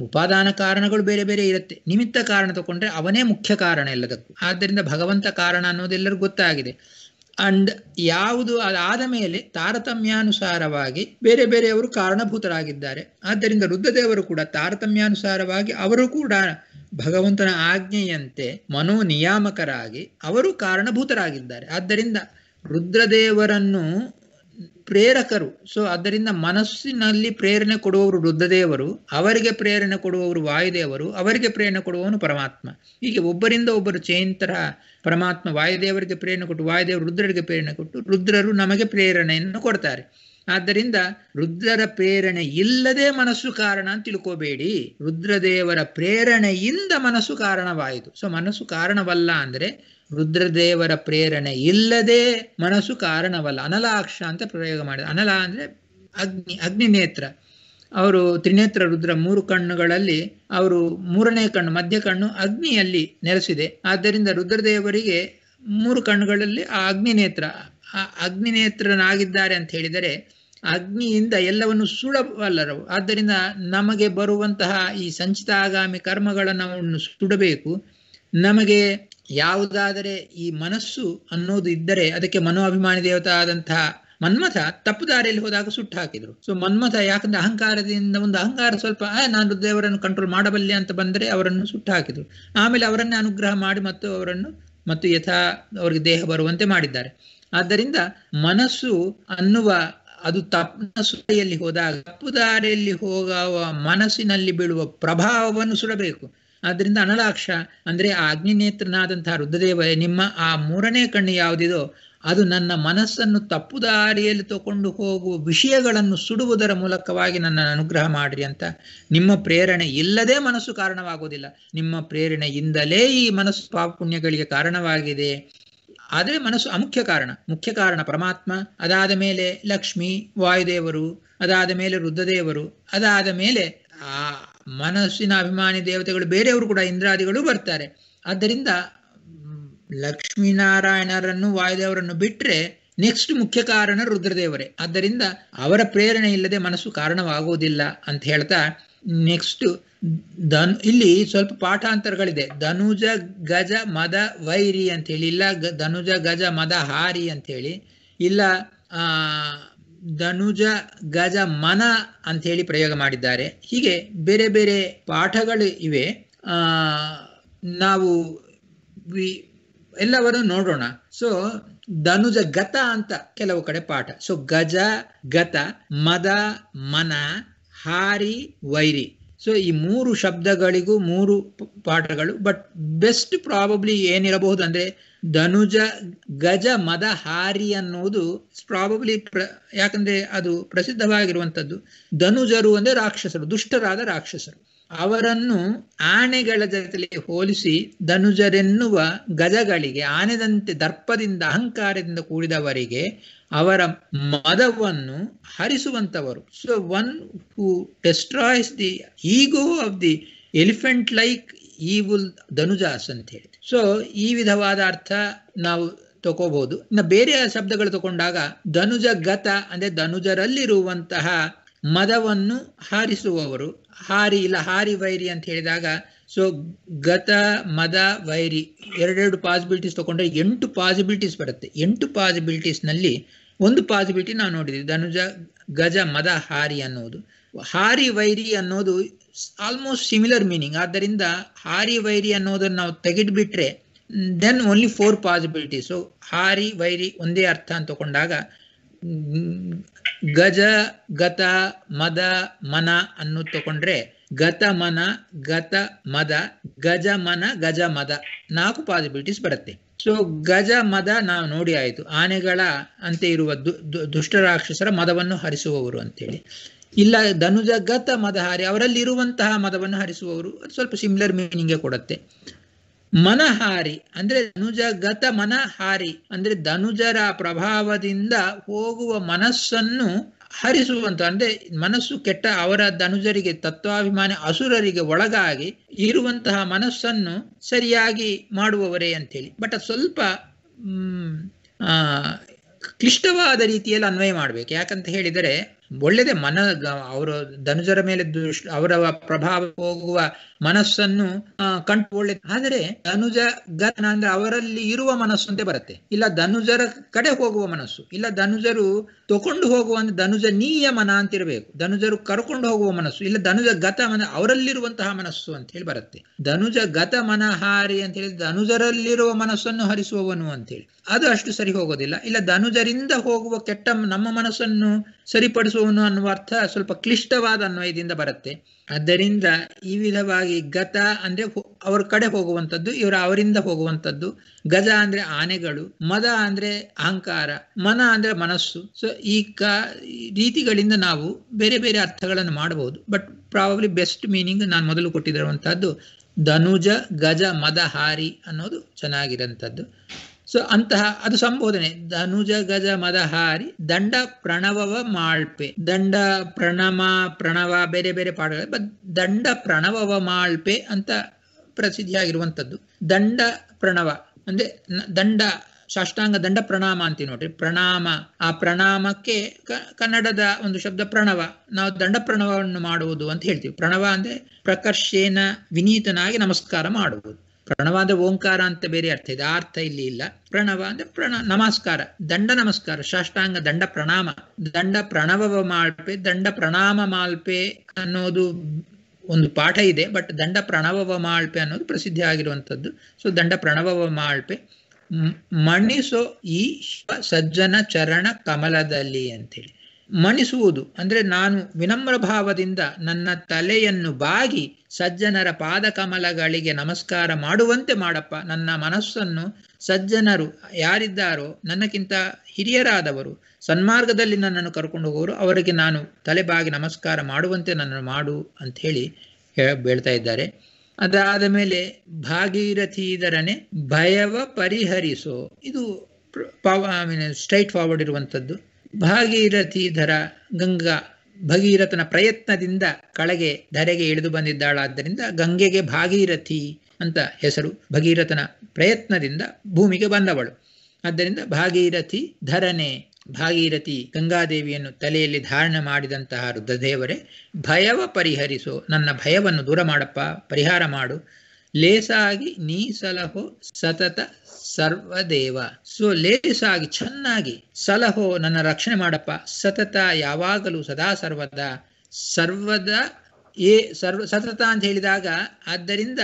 ಉಪಾದಾನ ಕಾರಣಗಳು ಬೇರೆ ಬೇರೆ ಇರುತ್ತೆ ನಿಮಿತ್ತ ಕಾರಣ ತಗೊಂಡ್ರೆ ಅವನೇ ಮುಖ್ಯ ಕಾರಣ ಎಲ್ಲದಕ್ಕೂ ಆದ್ದರಿಂದ ಭಗವಂತ ಕಾರಣ ಅನ್ನೋದೆಲ್ಲರಿಗೂ ಗೊತ್ತಾಗಿದೆ ಅಂಡ್ ಯಾವುದು ಅದಾದ ಮೇಲೆ ತಾರತಮ್ಯಾನುಸಾರವಾಗಿ ಬೇರೆ ಬೇರೆಯವರು ಕಾರಣಭೂತರಾಗಿದ್ದಾರೆ ಆದ್ದರಿಂದ ರುದ್ರದೇವರು ಕೂಡ ತಾರತಮ್ಯಾನುಸಾರವಾಗಿ ಅವರು ಕೂಡ ಭಗವಂತನ ಆಜ್ಞೆಯಂತೆ ಮನೋ ನಿಯಾಮಕರಾಗಿ ಅವರು ಕಾರಣಭೂತರಾಗಿದ್ದಾರೆ ಆದ್ದರಿಂದ ರುದ್ರದೇವರನ್ನು ಪ್ರೇರಕರು ಸೊ ಅದರಿಂದ ಮನಸ್ಸಿನಲ್ಲಿ ಪ್ರೇರಣೆ ಕೊಡುವವರು ರುದ್ರದೇವರು ಅವರಿಗೆ ಪ್ರೇರಣೆ ಕೊಡುವವರು ವಾಯುದೇವರು ಅವರಿಗೆ ಪ್ರೇರಣೆ ಕೊಡುವವನು ಪರಮಾತ್ಮ ಹೀಗೆ ಒಬ್ಬರಿಂದ ಒಬ್ಬರು ಚೇಂತರ ಪರಮಾತ್ಮ ವಾಯುದೇವರಿಗೆ ಪ್ರೇರಣೆ ಕೊಟ್ಟು ವಾಯುದೇವರು ರುದ್ರರಿಗೆ ಪ್ರೇರಣೆ ಕೊಟ್ಟು ರುದ್ರರು ನಮಗೆ ಪ್ರೇರಣೆಯನ್ನು ಕೊಡ್ತಾರೆ ಆದ್ದರಿಂದ ರುದ್ರರ ಪ್ರೇರಣೆ ಇಲ್ಲದೆ ಮನಸ್ಸು ಕಾರಣ ಅಂತ ತಿಳ್ಕೋಬೇಡಿ ರುದ್ರದೇವರ ಪ್ರೇರಣೆಯಿಂದ ಮನಸ್ಸು ಕಾರಣವಾಯಿತು ಸೊ ಮನಸ್ಸು ಕಾರಣವಲ್ಲ ಅಂದ್ರೆ ರುದ್ರದೇವರ ಪ್ರೇರಣೆ ಇಲ್ಲದೆ ಮನಸ್ಸು ಕಾರಣವಲ್ಲ ಅನಲಾಕ್ಷ ಅಂತ ಪ್ರಯೋಗ ಮಾಡಿದ ಅನಲ ಅಂದ್ರೆ ಅಗ್ನಿ ಅಗ್ನಿ ನೇತ್ರ ಅವರು ತ್ರಿನೇತ್ರ ರುದ್ರ ಮೂರು ಕಣ್ಣುಗಳಲ್ಲಿ ಅವರು ಮೂರನೇ ಕಣ್ಣು ಮಧ್ಯ ಕಣ್ಣು ಅಗ್ನಿಯಲ್ಲಿ ನೆಲೆಸಿದೆ ಆದ್ದರಿಂದ ರುದ್ರದೇವರಿಗೆ ಮೂರು ಕಣ್ಣುಗಳಲ್ಲಿ ಆ ಅಗ್ನಿ ನೇತ್ರ ಅಗ್ನಿನೇತ್ರನಾಗಿದ್ದಾರೆ ಅಂತ ಹೇಳಿದರೆ ಅಗ್ನಿಯಿಂದ ಎಲ್ಲವನ್ನು ಸುಡಬಲ್ಲರು ಆದ್ದರಿಂದ ನಮಗೆ ಬರುವಂತಹ ಈ ಸಂಚಿತ ಆಗಾಮಿ ಕರ್ಮಗಳನ್ನು ಸುಡಬೇಕು ನಮಗೆ ಯಾವುದಾದರೆ ಈ ಮನಸ್ಸು ಅನ್ನೋದು ಇದ್ದರೆ ಅದಕ್ಕೆ ಮನೋಭಿಮಾನಿ ದೇವತ ಆದಂತಹ ಮನ್ಮಥ ತಪ್ಪು ದಾರಿಯಲ್ಲಿ ಹೋದಾಗ ಸುಟ್ಟು ಹಾಕಿದ್ರು ಸೊ ಮನ್ಮಥ ಯಾಕಂದ್ರೆ ಅಹಂಕಾರದಿಂದ ಒಂದು ಅಹಂಕಾರ ಸ್ವಲ್ಪ ನಾನು ದೇವರನ್ನು ಕಂಟ್ರೋಲ್ ಮಾಡಬಲ್ಲೆ ಅಂತ ಬಂದರೆ ಅವರನ್ನು ಸುಟ್ಟು ಹಾಕಿದ್ರು ಆಮೇಲೆ ಅವರನ್ನೇ ಅನುಗ್ರಹ ಮಾಡಿ ಮತ್ತು ಅವರನ್ನು ಮತ್ತು ಯಥಾ ಅವರಿಗೆ ದೇಹ ಬರುವಂತೆ ಮಾಡಿದ್ದಾರೆ ಆದ್ದರಿಂದ ಮನಸ್ಸು ಅನ್ನುವ ಅದು ತಪ್ಪನ ಹೋದಾಗ ತಪ್ಪು ದಾರಿಯಲ್ಲಿ ಹೋಗುವ ಮನಸ್ಸಿನಲ್ಲಿ ಬೀಳುವ ಪ್ರಭಾವವನ್ನು ಸುಡಬೇಕು ಆದ್ರಿಂದ ಅನಲಾಕ್ಷ ಅಂದ್ರೆ ಆ ಅಗ್ನಿನೇತ್ರನಾದಂತಹ ರುದ್ರದೇವ ನಿಮ್ಮ ಆ ಮೂರನೇ ಕಣ್ಣು ಯಾವುದಿದೋ ಅದು ನನ್ನ ಮನಸ್ಸನ್ನು ತಪ್ಪು ದಾರಿಯಲ್ಲಿ ತಗೊಂಡು ಹೋಗುವ ವಿಷಯಗಳನ್ನು ಸುಡುವುದರ ಮೂಲಕವಾಗಿ ನನ್ನ ಅನುಗ್ರಹ ಮಾಡ್ರಿ ಅಂತ ನಿಮ್ಮ ಪ್ರೇರಣೆ ಇಲ್ಲದೆ ಮನಸ್ಸು ಕಾರಣವಾಗುವುದಿಲ್ಲ ನಿಮ್ಮ ಪ್ರೇರಣೆಯಿಂದಲೇ ಈ ಮನಸ್ಸು ಪುಣ್ಯಗಳಿಗೆ ಕಾರಣವಾಗಿದೆ ಆದರೆ ಮನಸ್ಸು ಅಮುಖ್ಯ ಕಾರಣ ಮುಖ್ಯ ಕಾರಣ ಪರಮಾತ್ಮ ಅದಾದ ಮೇಲೆ ಲಕ್ಷ್ಮಿ ವಾಯುದೇವರು ಅದಾದ ಮೇಲೆ ರುದ್ರದೇವರು ಅದಾದ ಮೇಲೆ ಆ ಮನಸ್ಸಿನ ಅಭಿಮಾನಿ ದೇವತೆಗಳು ಬೇರೆಯವರು ಕೂಡ ಇಂದ್ರಾದಿಗಳು ಬರ್ತಾರೆ ಆದ್ದರಿಂದ ಲಕ್ಷ್ಮೀನಾರಾಯಣರನ್ನು ವಾಯುದೇವರನ್ನು ಬಿಟ್ಟರೆ ನೆಕ್ಸ್ಟ್ ಮುಖ್ಯ ಕಾರಣ ರುದ್ರದೇವರೇ ಆದ್ದರಿಂದ ಅವರ ಪ್ರೇರಣೆ ಇಲ್ಲದೆ ಮನಸ್ಸು ಕಾರಣವಾಗುವುದಿಲ್ಲ ಅಂತ ಹೇಳ್ತಾ ನೆಕ್ಸ್ಟ್ ಧನು ಇಲ್ಲಿ ಸ್ವಲ್ಪ ಪಾಠಾಂತರಗಳಿದೆ ಧನುಜ ಗಜ ಮದ ವೈರಿ ಅಂತ ಹೇಳಿ ಇಲ್ಲ ಧನುಜ ಗಜ ಮದ ಹಾರಿ ಹೇಳಿ ಇಲ್ಲ ಧನುಜ ಗಜ ಮನ ಹೇಳಿ ಪ್ರಯೋಗ ಮಾಡಿದ್ದಾರೆ ಹೀಗೆ ಬೇರೆ ಬೇರೆ ಪಾಠಗಳು ಇವೆ ನಾವು ಎಲ್ಲವರು ನೋಡೋಣ ಸೊ ಧನುಜ ಗತ ಅಂತ ಕೆಲವು ಕಡೆ ಪಾಠ ಸೊ ಗಜ ಗತ ಮದ ಮನ ಹಾರಿ ವೈರಿ ಸೊ ಈ ಮೂರು ಶಬ್ದಗಳಿಗೂ ಮೂರು ಪಾಠಗಳು ಬಟ್ ಬೆಸ್ಟ್ ಪ್ರಾಬಬ್ಲಿ ಏನಿರಬಹುದು ಅಂದ್ರೆ ಧನುಜ ಗಜ ಮದ ಹಾರಿ ಅನ್ನುವುದು ಪ್ರಾಬಬ್ಲಿ ಪ್ರ ಯಾಕಂದ್ರೆ ಅದು ಪ್ರಸಿದ್ಧವಾಗಿರುವಂಥದ್ದು ಧನುಜರು ಅಂದ್ರೆ ರಾಕ್ಷಸರು ದುಷ್ಟರಾದ ರಾಕ್ಷಸರು ಅವರನ್ನು ಆನೆಗಳ ಜೊತೆಲಿ ಹೋಲಿಸಿ ಧನುಜರೆನ್ನುವ ಗಜಗಳಿಗೆ ಆನೆದಂತೆ ದರ್ಪದಿಂದ ಅಹಂಕಾರದಿಂದ ಕೂಡಿದವರಿಗೆ ಅವರ ಮದವನ್ನು ಹರಿಸುವಂತವರು so one who destroys the ego of the elephant like ಈ ವುಲ್ ಧನುಜಾಸ್ ಅಂತ ಹೇಳಿ ಸೊ ಈ ವಿಧವಾದ ಅರ್ಥ ನಾವು ತಗೋಬಹುದು ಇನ್ನು ಬೇರೆ ಶಬ್ದಗಳು ತಗೊಂಡಾಗ ಧನುಜ ಗತ ಅಂದ್ರೆ ಧನುಜರಲ್ಲಿರುವಂತಹ ಮದವನ್ನು ಹಾರಿಸುವವರು ಹಾರಿ ಇಲ್ಲ ಹಾರಿ ವೈರಿ ಅಂತ ಹೇಳಿದಾಗ ಸೊ ಗತ ಮದ ವೈರಿ ಎರಡೆರಡು ಪಾಸಿಬಿಲಿಟೀಸ್ ತಗೊಂಡ್ರೆ ಎಂಟು ಪಾಸಿಬಿಲಿಟೀಸ್ ಬರುತ್ತೆ ಎಂಟು ಪಾಸಿಬಿಲಿಟೀಸ್ನಲ್ಲಿ ಒಂದು ಪಾಸಿಬಿಲಿಟಿ ನಾವು ನೋಡಿದ್ವಿ ಧನುಜ ಗಜ ಮದ ಹಾರಿ ಅನ್ನೋದು ಹಾರಿ ವೈರಿ ಅನ್ನೋದು ಆಲ್ಮೋಸ್ಟ್ ಸಿಮಿಲರ್ ಮೀನಿಂಗ್ ಆದ್ದರಿಂದ ಹಾರಿ ವೈರಿ ಅನ್ನೋದನ್ನು ನಾವು ತೆಗೆದುಬಿಟ್ರೆ ದೆನ್ ಓನ್ಲಿ ಫೋರ್ ಪಾಸಿಬಿಲಿಟೀಸು ಹಾರಿ ವೈರಿ ಒಂದೇ ಅರ್ಥ ಅಂತ ತಗೊಂಡಾಗ ಗಜ ಗತ ಮದ ಮನ ಅನ್ನು ತಕೊಂಡ್ರೆ ಗತ ಮನ ಗತ ಮದ ಗಜ ಮನ ಗಜ ಮದ ನಾಲ್ಕು ಪಾಸಿಬಿಲಿಟೀಸ್ ಬರುತ್ತೆ ಸೊ ಗಜ ಮದ ನಾವು ನೋಡಿ ಆಯಿತು ಆನೆಗಳ ಅಂತೆ ಇರುವ ರಾಕ್ಷಸರ ಮದವನ್ನು ಹರಿಸುವವರು ಅಂತೇಳಿ ಇಲ್ಲ ಧನುಜ ಗತ ಮದ ಹಾರಿ ಅವರಲ್ಲಿ ಇರುವಂತಹ ಮದವನ್ನು ಹರಿಸುವವರು ಸ್ವಲ್ಪ ಸಿಮಿಲರ್ ಗೆ ಕೊಡುತ್ತೆ ಮನಹಾರಿ ಅಂದ್ರೆ ಧನುಜಗತ ಮನಹಾರಿ ಅಂದ್ರೆ ಧನುಜರ ಪ್ರಭಾವದಿಂದ ಹೋಗುವ ಮನಸ್ಸನ್ನು ಹರಿಸುವಂತ ಅಂದ್ರೆ ಮನಸ್ಸು ಕೆಟ್ಟ ಅವರ ಧನುಜರಿಗೆ ತತ್ವಾಭಿಮಾನಿ ಅಸುರರಿಗೆ ಒಳಗಾಗಿ ಇರುವಂತಹ ಮನಸ್ಸನ್ನು ಸರಿಯಾಗಿ ಮಾಡುವವರೇ ಅಂತೇಳಿ ಬಟ್ ಸ್ವಲ್ಪ ಕ್ಲಿಷ್ಟವಾದ ರೀತಿಯಲ್ಲಿ ಅನ್ವಯ ಮಾಡಬೇಕು ಯಾಕಂತ ಹೇಳಿದರೆ ಒಳ್ಳೆದೆ ಮನ ಅವರ ಧನುಜರ ಮೇಲೆ ಅವರ ಪ್ರಭಾವ ಹೋಗುವ ಮನಸ್ಸನ್ನು ಕಂಡು ಒಳ್ಳೆ ಆದರೆ ಧನುಜ ಗನ ಅಂದ್ರೆ ಅವರಲ್ಲಿ ಇರುವ ಮನಸ್ಸು ಅಂತ ಬರುತ್ತೆ ಇಲ್ಲ ಧನುಜರ ಕಡೆ ಹೋಗುವ ಮನಸ್ಸು ಇಲ್ಲ ಧನುಜರು ತಕೊಂಡು ಹೋಗುವ ಅಂದ್ರೆ ಧನುಜ ನೀಯ ಮನ ಅಂತಿರಬೇಕು ಧನುಜರು ಕರ್ಕೊಂಡು ಹೋಗುವ ಮನಸ್ಸು ಇಲ್ಲ ಧನುಜ ಗತ ಮನ ಅವರಲ್ಲಿರುವಂತಹ ಮನಸ್ಸು ಅಂತ ಹೇಳಿ ಬರುತ್ತೆ ಧನುಜ ಗತ ಮನಹಾರಿ ಅಂತ ಹೇಳಿ ಧನುಜರಲ್ಲಿರುವ ಮನಸ್ಸನ್ನು ಹರಿಸುವವನು ಹೇಳಿ ಅದು ಅಷ್ಟು ಸರಿ ಹೋಗೋದಿಲ್ಲ ಇಲ್ಲ ಧನುಜರಿಂದ ಹೋಗುವ ಕೆಟ್ಟ ನಮ್ಮ ಮನಸ್ಸನ್ನು ಸರಿಪಡಿಸುವ ಅನ್ವಯಿಸುವನು ಅನ್ನುವ ಅರ್ಥ ಸ್ವಲ್ಪ ಕ್ಲಿಷ್ಟವಾದ ಅನ್ವಯದಿಂದ ಬರುತ್ತೆ ಆದ್ದರಿಂದ ಈ ವಿಧವಾಗಿ ಗತ ಅಂದ್ರೆ ಅವ್ರ ಕಡೆ ಹೋಗುವಂಥದ್ದು ಇವರು ಅವರಿಂದ ಹೋಗುವಂಥದ್ದು ಗಜ ಅಂದ್ರೆ ಆನೆಗಳು ಮದ ಅಂದ್ರೆ ಅಹಂಕಾರ ಮನ ಅಂದ್ರೆ ಮನಸ್ಸು ಸೊ ಈ ಕ ರೀತಿಗಳಿಂದ ನಾವು ಬೇರೆ ಬೇರೆ ಅರ್ಥಗಳನ್ನು ಮಾಡಬಹುದು ಬಟ್ ಪ್ರಾಬಬ್ಲಿ ಬೆಸ್ಟ್ ಮೀನಿಂಗ್ ನಾನು ಮೊದಲು ಕೊಟ್ಟಿರುವಂತಹದ್ದು ಧನುಜ ಗಜ ಮದ ಹಾರಿ ಅನ್ನೋದು ಚೆನ್ನಾಗಿರೋಂಥದ್ದು ಸೊ ಅಂತಹ ಅದು ಸಂಬೋಧನೆ ಧನುಜ ಗಜ ಮದಹಾರಿ ದಂಡ ಪ್ರಣವವ ಮಾಳ್ಪೆ ದಂಡ ಪ್ರಣಮ ಪ್ರಣವ ಬೇರೆ ಬೇರೆ ಪಾಠಗಳು ಬಟ್ ದಂಡ ಪ್ರಣವವ ಮಾಳ್ಪೆ ಅಂತ ಪ್ರಸಿದ್ಧಿಯಾಗಿರುವಂಥದ್ದು ದಂಡ ಪ್ರಣವ ಅಂದ್ರೆ ದಂಡ ಸಾಷ್ಟಾಂಗ ದಂಡ ಪ್ರಣಾಮ ಅಂತೀವಿ ನೋಡ್ರಿ ಪ್ರಣಾಮ ಆ ಪ್ರಣಾಮಕ್ಕೆ ಕನ್ನಡದ ಒಂದು ಶಬ್ದ ಪ್ರಣವ ನಾವು ದಂಡ ಪ್ರಣವವನ್ನು ಮಾಡುವುದು ಅಂತ ಹೇಳ್ತೀವಿ ಪ್ರಣವ ಅಂದ್ರೆ ಪ್ರಕರ್ಷೇನ ವಿನೀತನಾಗಿ ನಮಸ್ಕಾರ ಮಾಡುವುದು ಪ್ರಣವ ಅಂದ್ರೆ ಓಂಕಾರ ಅಂತ ಬೇರೆ ಅರ್ಥ ಇದೆ ಆ ಅರ್ಥ ಇಲ್ಲಿ ಇಲ್ಲ ಪ್ರಣವ ಅಂದ್ರೆ ಪ್ರಣ ನಮಸ್ಕಾರ ದಂಡ ನಮಸ್ಕಾರ ಸಾಷ್ಟಾಂಗ ದಂಡ ಪ್ರಣಾಮ ದಂಡ ಪ್ರಣವ ಮಾಲ್ಪೆ ದಂಡ ಪ್ರಣಾಮ ಮಾಲ್ಪೆ ಅನ್ನೋದು ಒಂದು ಪಾಠ ಇದೆ ಬಟ್ ದಂಡ ಪ್ರಣವ ಮಾಲ್ಪೆ ಅನ್ನೋದು ಪ್ರಸಿದ್ಧಿ ಆಗಿರುವಂಥದ್ದು ಸೊ ದಂಡ ಪ್ರಣವ ಮಾಲ್ಪೆ ಮಣಿಸೋ ಈ ಸಜ್ಜನ ಚರಣ ಕಮಲದಲ್ಲಿ ಅಂತೇಳಿ ಮಣಿಸುವುದು ಅಂದರೆ ನಾನು ವಿನಮ್ರ ಭಾವದಿಂದ ನನ್ನ ತಲೆಯನ್ನು ಬಾಗಿ ಸಜ್ಜನರ ಪಾದಕಮಲಗಳಿಗೆ ನಮಸ್ಕಾರ ಮಾಡುವಂತೆ ಮಾಡಪ್ಪ ನನ್ನ ಮನಸ್ಸನ್ನು ಸಜ್ಜನರು ಯಾರಿದ್ದಾರೋ ನನ್ನಕ್ಕಿಂತ ಹಿರಿಯರಾದವರು ಸನ್ಮಾರ್ಗದಲ್ಲಿ ನನ್ನನ್ನು ಕರ್ಕೊಂಡು ಹೋಗೋರು ಅವರಿಗೆ ನಾನು ತಲೆ ಬಾಗಿ ನಮಸ್ಕಾರ ಮಾಡುವಂತೆ ನನ್ನನ್ನು ಮಾಡು ಅಂಥೇಳಿ ಬೇಳ್ತಾ ಇದ್ದಾರೆ ಅದಾದ ಮೇಲೆ ಭಾಗೀರಥೀಧರನೆ ಭಯವ ಪರಿಹರಿಸೋ ಇದು ಸ್ಟ್ರೈಟ್ ಫಾರ್ವರ್ಡ್ ಇರುವಂಥದ್ದು ಭಾಗೀರಥಿ ಧರ ಗಂಗಾ ಭಗೀರಥನ ಪ್ರಯತ್ನದಿಂದ ಕಳೆಗೆ ಧರೆಗೆ ಇಳಿದು ಬಂದಿದ್ದಾಳಾದ್ದರಿಂದ ಗಂಗೆಗೆ ಭಾಗೀರಥಿ ಅಂತ ಹೆಸರು ಭಗೀರಥನ ಪ್ರಯತ್ನದಿಂದ ಭೂಮಿಗೆ ಬಂದವಳು ಆದ್ದರಿಂದ ಭಾಗೀರಥಿ ಧರನೆ ಭಾಗೀರಥಿ ಗಂಗಾದೇವಿಯನ್ನು ತಲೆಯಲ್ಲಿ ಧಾರಣೆ ಮಾಡಿದಂತಹ ರುದ್ರದೇವರೇ ಭಯವ ಪರಿಹರಿಸೋ ನನ್ನ ಭಯವನ್ನು ದೂರ ಮಾಡಪ್ಪ ಪರಿಹಾರ ಮಾಡು ಲೇಸಾಗಿ ನೀ ಸಲಹೋ ಸತತ ಸರ್ವದೇವ ಸೊ ಆಗಿ ಚೆನ್ನಾಗಿ ಸಲಹೋ ನನ್ನ ರಕ್ಷಣೆ ಮಾಡಪ್ಪ ಸತತ ಯಾವಾಗಲೂ ಸದಾ ಸರ್ವದ ಸರ್ವದ ಏ ಸರ್ವ ಸತತ ಅಂತ ಹೇಳಿದಾಗ ಆದ್ದರಿಂದ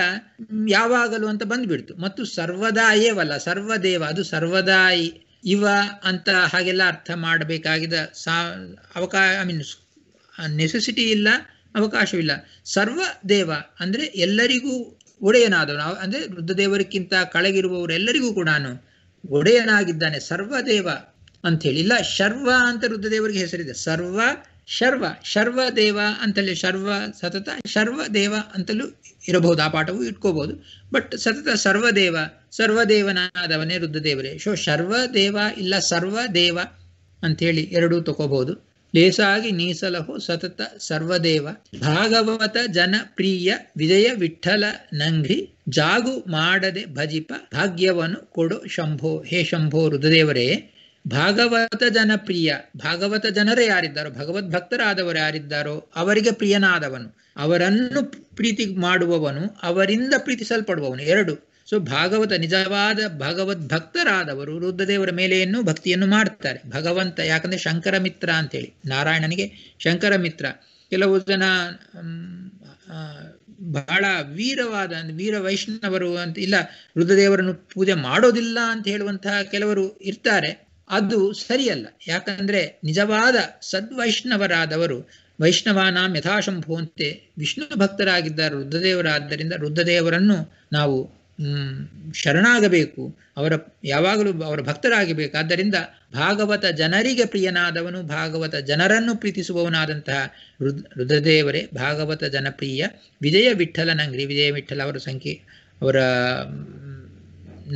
ಯಾವಾಗಲೂ ಅಂತ ಬಂದ್ಬಿಡ್ತು ಮತ್ತು ಸರ್ವದಾಯೇವಲ್ಲ ಸರ್ವದೇವ ಅದು ಸರ್ವದಾಯಿ ಇವ ಅಂತ ಹಾಗೆಲ್ಲ ಅರ್ಥ ಮಾಡಬೇಕಾಗಿದ ಸಾ ಅವಕಾಶ ಐ ಮೀನ್ ನೆಸೆಸಿಟಿ ಇಲ್ಲ ಅವಕಾಶವಿಲ್ಲ ಸರ್ವ ದೇವ ಅಂದರೆ ಎಲ್ಲರಿಗೂ ಒಡೆಯನಾದವನು ಅಂದರೆ ರುದ್ರದೇವರಿಗಿಂತ ಕಳಗಿರುವವರೆಲ್ಲರಿಗೂ ಕೂಡ ಒಡೆಯನಾಗಿದ್ದಾನೆ ಸರ್ವದೇವ ಅಂಥೇಳಿ ಇಲ್ಲ ಶರ್ವ ಅಂತ ದೇವರಿಗೆ ಹೆಸರಿದೆ ಸರ್ವ ಶರ್ವ ಶರ್ವ ದೇವ ಅಂತಲೇ ಶರ್ವ ಸತತ ಶರ್ವ ದೇವ ಅಂತಲೂ ಇರಬಹುದು ಆ ಪಾಠವು ಇಟ್ಕೋಬಹುದು ಬಟ್ ಸತತ ಸರ್ವದೇವ ಸರ್ವದೇವನಾದವನೇ ದೇವರೇ ಶೋ ಶರ್ವ ದೇವ ಇಲ್ಲ ಸರ್ವ ದೇವ ಅಂಥೇಳಿ ಎರಡೂ ತಗೋಬಹುದು ಲೇಸಾಗಿ ನೀಸಲಹು ಸತತ ಸರ್ವದೇವ ಭಾಗವತ ಜನಪ್ರಿಯ ವಿಜಯ ವಿಠಲ ನಂಗ್ರಿ ಜಾಗು ಮಾಡದೆ ಭಜಿಪ ಭಾಗ್ಯವನು ಕೊಡು ಶಂಭೋ ಹೇ ಶಂಭೋ ರುದ್ರದೇವರೇ ಭಾಗವತ ಜನಪ್ರಿಯ ಭಾಗವತ ಜನರೇ ಯಾರಿದ್ದಾರೋ ಭಗವದ್ ಭಕ್ತರಾದವರು ಯಾರಿದ್ದಾರೋ ಅವರಿಗೆ ಪ್ರಿಯನಾದವನು ಅವರನ್ನು ಪ್ರೀತಿ ಮಾಡುವವನು ಅವರಿಂದ ಪ್ರೀತಿಸಲ್ಪಡುವವನು ಎರಡು ಸೊ ಭಾಗವತ ನಿಜವಾದ ಭಗವದ್ ಭಕ್ತರಾದವರು ರುದ್ರದೇವರ ಮೇಲೆಯನ್ನು ಭಕ್ತಿಯನ್ನು ಮಾಡ್ತಾರೆ ಭಗವಂತ ಯಾಕಂದ್ರೆ ಶಂಕರ ಮಿತ್ರ ಅಂತೇಳಿ ನಾರಾಯಣನಿಗೆ ಶಂಕರ ಮಿತ್ರ ಕೆಲವು ಜನ ಬಹಳ ವೀರವಾದ ವೀರ ವೈಷ್ಣವರು ಅಂತ ಇಲ್ಲ ರುದ್ರದೇವರನ್ನು ಪೂಜೆ ಮಾಡೋದಿಲ್ಲ ಅಂತ ಹೇಳುವಂತಹ ಕೆಲವರು ಇರ್ತಾರೆ ಅದು ಸರಿಯಲ್ಲ ಯಾಕಂದ್ರೆ ನಿಜವಾದ ಸದ್ವೈಷ್ಣವರಾದವರು ವೈಷ್ಣವಾನಾಂ ಯಥಾಶಂಭುವಂತೆ ವಿಷ್ಣು ಭಕ್ತರಾಗಿದ್ದ ರುದ್ರದೇವರಾದ್ದರಿಂದ ರುದ್ರದೇವರನ್ನು ನಾವು ಶರಣಾಗಬೇಕು ಅವರ ಯಾವಾಗಲೂ ಅವರ ಆದ್ದರಿಂದ ಭಾಗವತ ಜನರಿಗೆ ಪ್ರಿಯನಾದವನು ಭಾಗವತ ಜನರನ್ನು ಪ್ರೀತಿಸುವವನಾದಂತಹ ರುದ್ರದೇವರೇ ಭಾಗವತ ಜನಪ್ರಿಯ ವಿಜಯ ವಿಠ್ಠಲನಂಗ್ರಿ ವಿಜಯ ವಿಠ್ಠಲ ಅವರ ಸಂಖ್ಯೆ ಅವರ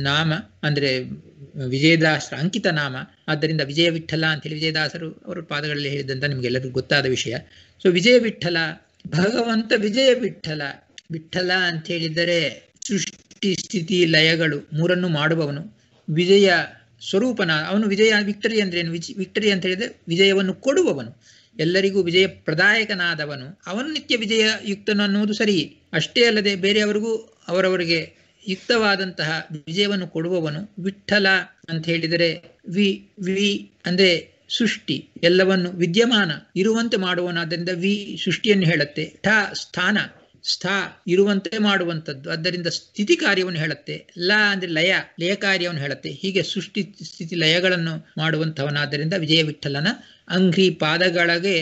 ನಾಮ ಅಂದರೆ ವಿಜಯದಾಸರ ಅಂಕಿತ ನಾಮ ಆದ್ದರಿಂದ ವಿಜಯ ಅಂತ ಅಂತೇಳಿ ವಿಜಯದಾಸರು ಅವರ ಪಾದಗಳಲ್ಲಿ ಹೇಳಿದಂತ ನಿಮಗೆಲ್ಲರಿಗೂ ಗೊತ್ತಾದ ವಿಷಯ ಸೊ ವಿಜಯ ವಿಠಲ ಭಗವಂತ ವಿಜಯ ವಿಠಲ ವಿಠಲ ಅಂತ ಹೇಳಿದರೆ ಸೃಷ್ಟಿ ಸೃಷ್ಟಿ ಸ್ಥಿತಿ ಲಯಗಳು ಮೂರನ್ನು ಮಾಡುವವನು ವಿಜಯ ಸ್ವರೂಪನ ಅವನು ವಿಜಯ ವಿಕ್ಟರಿ ಅಂದ್ರೆ ಏನು ವಿಕ್ಟರಿ ಅಂತ ಹೇಳಿದ್ರೆ ವಿಜಯವನ್ನು ಕೊಡುವವನು ಎಲ್ಲರಿಗೂ ವಿಜಯ ಪ್ರದಾಯಕನಾದವನು ಅವನು ನಿತ್ಯ ವಿಜಯ ಯುಕ್ತನು ಅನ್ನುವುದು ಸರಿ ಅಷ್ಟೇ ಅಲ್ಲದೆ ಬೇರೆಯವರಿಗೂ ಅವರವರಿಗೆ ಯುಕ್ತವಾದಂತಹ ವಿಜಯವನ್ನು ಕೊಡುವವನು ವಿಠಲ ಅಂತ ಹೇಳಿದರೆ ವಿ ವಿ ಅಂದ್ರೆ ಸೃಷ್ಟಿ ಎಲ್ಲವನ್ನು ವಿದ್ಯಮಾನ ಇರುವಂತೆ ಮಾಡುವನಾದ್ದರಿಂದ ವಿ ಸೃಷ್ಟಿಯನ್ನು ಹೇಳುತ್ತೆ ಠ ಸ್ಥಾನ ಸ್ಥಾ ಇರುವಂತೆ ಮಾಡುವಂಥದ್ದು ಆದ್ದರಿಂದ ಸ್ಥಿತಿ ಕಾರ್ಯವನ್ನು ಹೇಳುತ್ತೆ ಲ ಅಂದ್ರೆ ಲಯ ಲಯ ಕಾರ್ಯವನ್ನು ಹೇಳುತ್ತೆ ಹೀಗೆ ಸೃಷ್ಟಿ ಸ್ಥಿತಿ ಲಯಗಳನ್ನು ಮಾಡುವಂಥವನಾದ್ದರಿಂದ ವಿಜಯ ವಿಠಲನ ಅಂಗ್ರಿ ಪಾದಗಳಿಗೆ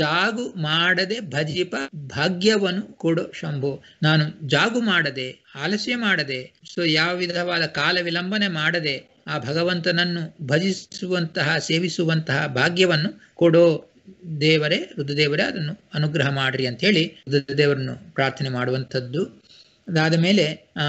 ಜಾಗು ಮಾಡದೆ ಭಜಿಪ ಭಾಗ್ಯವನ್ನು ಕೊಡು ಶಂಭು ನಾನು ಜಾಗು ಮಾಡದೆ ಆಲಸ್ಯ ಮಾಡದೆ ಸೊ ಯಾವ ವಿಧವಾದ ಕಾಲ ವಿಲಂಬನೆ ಮಾಡದೆ ಆ ಭಗವಂತನನ್ನು ಭಜಿಸುವಂತಹ ಸೇವಿಸುವಂತಹ ಭಾಗ್ಯವನ್ನು ಕೊಡೋ ದೇವರೇ ರುದ್ರದೇವರೇ ಅದನ್ನು ಅನುಗ್ರಹ ಮಾಡ್ರಿ ಹೇಳಿ ರುದ್ರದೇವರನ್ನು ಪ್ರಾರ್ಥನೆ ಮಾಡುವಂಥದ್ದು ಅದಾದ ಮೇಲೆ ಆ